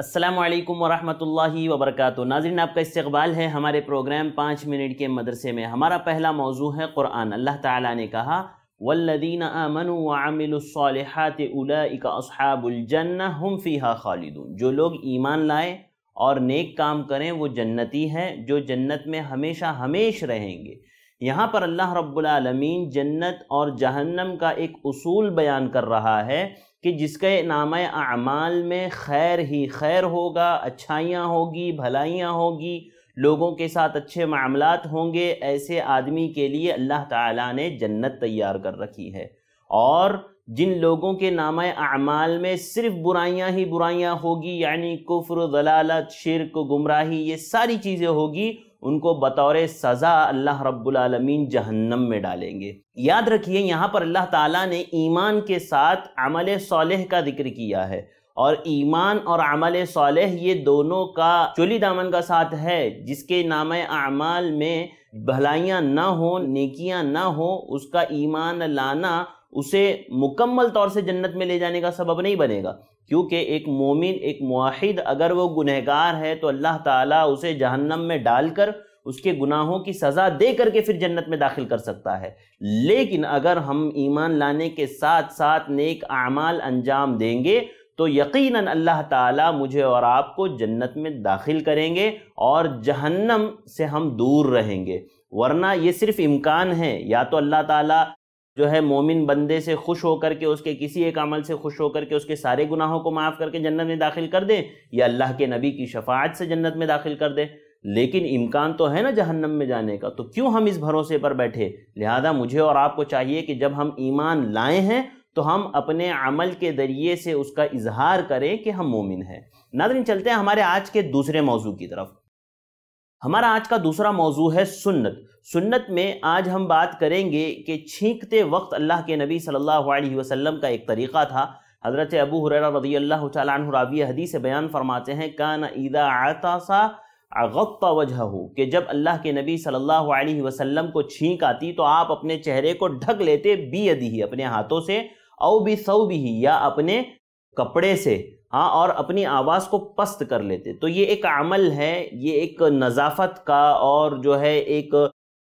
असलकम वरहमल वबरक नाजरीन आपका इस्तबाल है हमारे प्रोग्राम पाँच मिनट के मदरसे में हमारा पहला मौजू है क़ुरान अल्लाह ताला ने कहा वल्लदीन आमन वामिलसालहत उलाकाबुलजन हम फ़ीहा खालिदून जो लोग ईमान लाए और नेक काम करें वो जन्नती है जो जन्नत में हमेशा हमेश रहेंगे यहाँ पर अल्लाह रब्बुल रबालमीन जन्नत और जहन्नम का एक उसूल बयान कर रहा है कि जिसके नाम अमाल में खैर ही खैर होगा अच्छाइयाँ होगी भलाइयाँ होगी लोगों के साथ अच्छे मामलत होंगे ऐसे आदमी के लिए अल्लाह ताला ने जन्नत तैयार कर रखी है और जिन लोगों के नाम अमाल में सिर्फ बुराइयाँ ही बुराइयाँ होगी यानी कुफ्र दलालत शिरक गुमराही ये सारी चीज़ें होगी उनको बतौर सज़ा अल्लाह रब्बुलमीन जहन्नम में डालेंगे याद रखिए यहाँ पर अल्लाह ताला ने ईमान के साथ अमल सालह का जिक्र किया है और ईमान और अमल सालह ये दोनों का चुली दामन का साथ है जिसके नाम अमाल में भलाइयाँ ना हो नेकियाँ ना हो उसका ईमान लाना उसे मुकम्मल तौर से जन्नत में ले जाने का सबब नहीं बनेगा क्योंकि एक मोमिन एक माहिद अगर वो गुनहगार है तो अल्लाह ताला उसे जहन्नम में डालकर उसके गुनाहों की सज़ा दे करके फिर जन्नत में दाखिल कर सकता है लेकिन अगर हम ईमान लाने के साथ साथ नेक अमाल अंजाम देंगे तो यकीनन अल्लाह ताला मुझे और आपको जन्नत में दाखिल करेंगे और जहन्नम से हम दूर रहेंगे वरना ये सिर्फ इम्कान है या तो अल्लाह ताला जो है मोमिन बंदे से खुश होकर के उसके किसी एक अमल से खुश होकर के उसके सारे गुनाहों को माफ़ करके जन्नत में दाखिल कर दे या अल्लाह के नबी की शफात से जन्नत में दाखिल कर दे लेकिन इम्कान तो है ना जहन्नम में जाने का तो क्यों हम इस भरोसे पर बैठे लिहाजा मुझे और आपको चाहिए कि जब हम ईमान लाए हैं तो हम अपने अमल के ज़रिए से उसका इजहार करें कि हम मोमिन हैं नादरी चलते हैं हमारे आज के दूसरे मौजू की तरफ हमारा आज का दूसरा मौजू है सुन्नत सुन्नत में आज हम बात करेंगे कि छींकते वक्त अल्लाह के नबी सल्लल्लाहु अलैहि वसल्लम का एक तरीक़ा था हज़रत अबू हुररा रजी अल्लाह तरावी हदीस बयान फरमाते हैं कान ईदा आतासा गत्ता वजह हो कि जब अल्लाह के नबी सल्लल्लाहु अलैहि वसल्लम को छींक आती तो आप अपने चेहरे को ढक लेते बीयदी ही अपने हाथों से औ भी सऊ भी ही या अपने कपड़े से हाँ और अपनी आवाज़ को पस्त कर लेते तो ये एक अमल है ये एक नज़ाफत का और जो है एक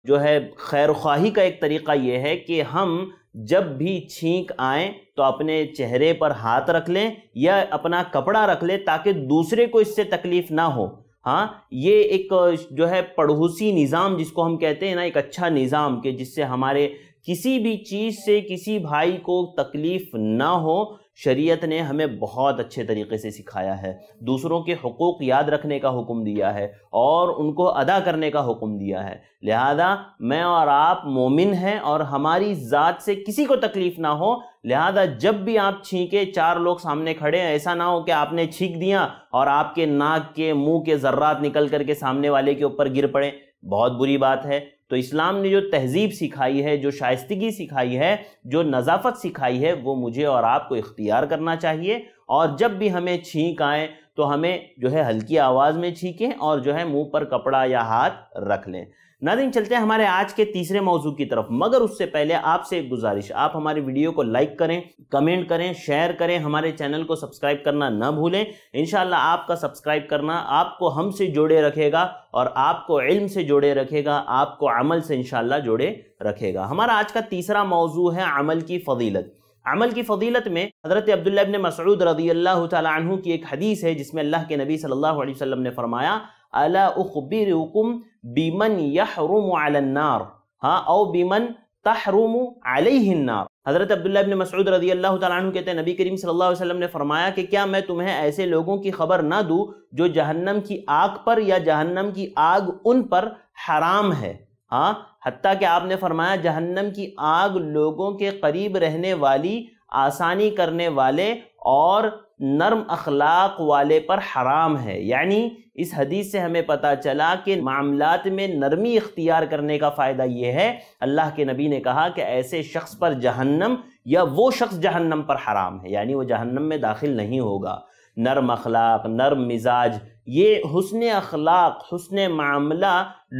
जो है खैर ख्वाही का एक तरीक़ा ये है कि हम जब भी छींक आए तो अपने चेहरे पर हाथ रख लें या अपना कपड़ा रख लें ताकि दूसरे को इससे तकलीफ़ ना हो हाँ ये एक जो है पड़ोसी निज़ाम जिसको हम कहते हैं ना एक अच्छा निज़ाम के जिससे हमारे किसी भी चीज़ से किसी भाई को तकलीफ़ ना हो शरीयत ने हमें बहुत अच्छे तरीके से सिखाया है दूसरों के हकूक़ याद रखने का हुक्म दिया है और उनको अदा करने का हुक्म दिया है लिहाजा मैं और आप मोमिन हैं और हमारी ज़ात से किसी को तकलीफ़ ना हो लिहाजा जब भी आप छींके चार लोग सामने खड़े हैं ऐसा ना हो कि आपने छींक दिया और आपके नाक के मुंह के ज़र्रात निकल करके सामने वाले के ऊपर गिर पड़े बहुत बुरी बात है तो इस्लाम ने जो तहजीब सिखाई है जो शाइस्तगी सिखाई है जो नज़ाफत सिखाई है वो मुझे और आपको इख्तियार करना चाहिए और जब भी हमें छींक आए तो हमें जो है हल्की आवाज़ में छींकें और जो है मुंह पर कपड़ा या हाथ रख लें नादिन चलते हैं हमारे आज के तीसरे मौजू की तरफ मगर उससे पहले आपसे एक गुजारिश आप हमारे वीडियो को लाइक करें कमेंट करें शेयर करें हमारे चैनल को सब्सक्राइब करना ना भूलें इन आपका सब्सक्राइब करना आपको हमसे जोड़े रखेगा और आपको इल्म से जोड़े रखेगा आपको अमल से इनशाला जोड़े रखेगा हमारा आज का तीसरा मौजू है अमल की फजीलत अमल की फजीलत में हज़रत अब्दुल्लाबन मसरूद रदी अल्लाह तु की एक हदीस है जिसमें अल्लाह के नबी सल्लल्लाहु अलैहि वसल्लम ने फरमाया अला उखबिर बीमन यहरुम अलन्नार हाँ औ बीमन तहरुम अलन्नार हज़रत अब्दुल्ला इब्न मसूद रजी अल्लाह तु कहते हैं नबी करीम सल्लल्लाहु अलैहि वसल्लम ने फरमाया कि क्या मैं तुम्हें ऐसे लोगों की खबर ना दूँ जो जहन्नम की आग पर या जहन्नम की आग उन पर हराम है हाँ हती कि आपने फरमाया जहन्नम की आग लोगों के करीब रहने वाली आसानी करने वाले और नर्म अखलाक वाले पर हराम है यानी इस हदीस से हमें पता चला कि मामलात में नरमी इख्तियार करने का फ़ायदा ये है अल्लाह के नबी ने कहा कि ऐसे शख्स पर जहन्नम या वो शख्स जहन्नम पर हराम है यानी वो जहन्नम में दाखिल नहीं होगा नर्म अखलाक नर्म मिजाज ये हसन अखलाक हसन मामला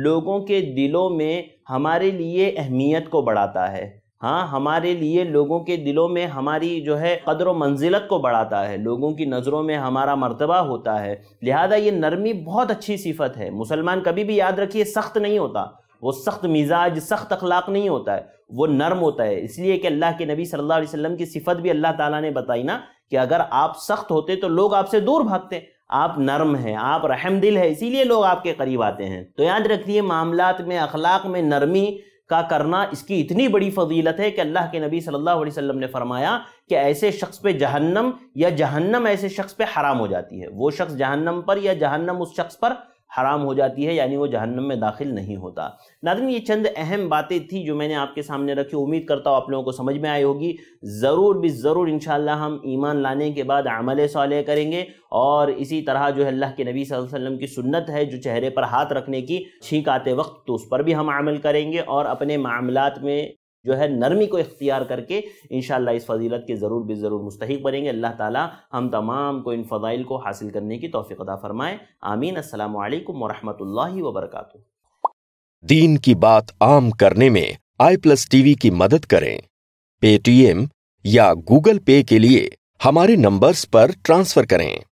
लोगों के दिलों में हमारे लिए अहमियत को बढ़ाता है हाँ हमारे लिए लोगों के दिलों में हमारी जो है कदर मंजिलत को बढ़ाता है लोगों की नज़रों में हमारा मर्तबा होता है लिहाजा ये नरमी बहुत अच्छी सिफत है मुसलमान कभी भी याद रखिए सख्त नहीं होता वो सख्त मिजाज सख्त अखलाक नहीं होता है वो नर्म होता है इसलिए कि अल्लाह के नबी सल्लल्लाहु अलैहि वसल्लम की सिफत भी अल्लाह ताला ने बताई ना कि अगर आप सख्त होते तो लोग आपसे दूर भागते आप नर्म हैं आप रहम दिल है इसीलिए लोग आपके करीब आते हैं तो याद रखिए मामला में अखलाक में नरमी का करना इसकी इतनी बड़ी फजीलत है कि अल्लाह के नबी सल्लल्लाहु अलैहि वसल्लम ने फरमाया कि ऐसे शख्स पे जहन्नम या जहन्नम ऐसे शख्स पे हराम हो जाती है वो शख्स जहन्नम पर या जहन्नम उस शख्स पर हराम हो जाती है यानी वो जहन्नम में दाखिल नहीं होता नादिन ये चंद अहम बातें थी जो मैंने आपके सामने रखी उम्मीद करता हूँ आप लोगों को समझ में आई होगी ज़रूर भी ज़रूर इन हम ईमान लाने के बाद अमल साल करेंगे और इसी तरह जो है अल्लाह के नबी वसल्लम की सुन्नत है जो चेहरे पर हाथ रखने की छींक आते वक्त तो उस पर भी हम अमल करेंगे और अपने मामलत में जो है नरमी को इख्तियार करके इन इस फजीलत के ज़रूर बे ज़रूर मुस्तक बनेंगे अल्लाह ताला हम तमाम को इन फ़ज़ाइल को हासिल करने की तोफ़ी अदा फ़रमाएँ आमीन असल वरहमल वबरक दीन की बात आम करने में आई प्लस टीवी की मदद करें पेटीएम या गूगल पे के लिए हमारे नंबर्स पर ट्रांसफ़र करें